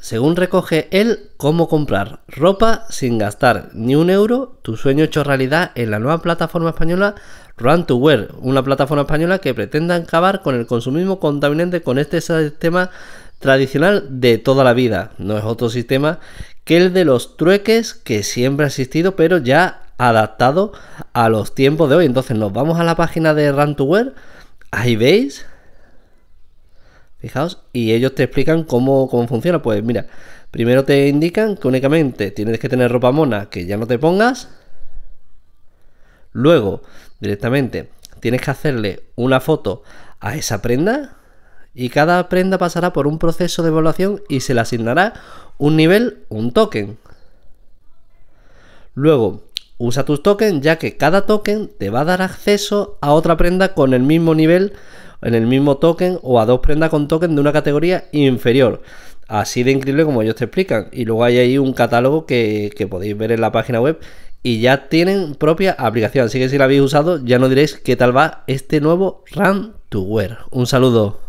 Según recoge él, cómo comprar ropa sin gastar ni un euro, tu sueño hecho realidad en la nueva plataforma española Run to Wear, una plataforma española que pretenda acabar con el consumismo contaminante con este sistema tradicional de toda la vida. No es otro sistema que el de los trueques que siempre ha existido, pero ya adaptado a los tiempos de hoy. Entonces nos vamos a la página de Run to Wear, ahí veis Fijaos, y ellos te explican cómo, cómo funciona. Pues mira, primero te indican que únicamente tienes que tener ropa mona que ya no te pongas. Luego, directamente, tienes que hacerle una foto a esa prenda y cada prenda pasará por un proceso de evaluación y se le asignará un nivel, un token. Luego, usa tus tokens ya que cada token te va a dar acceso a otra prenda con el mismo nivel en el mismo token o a dos prendas con token de una categoría inferior. Así de increíble como ellos te explican. Y luego hay ahí un catálogo que, que podéis ver en la página web y ya tienen propia aplicación. Así que si la habéis usado, ya no diréis qué tal va este nuevo Run to Wear. Un saludo.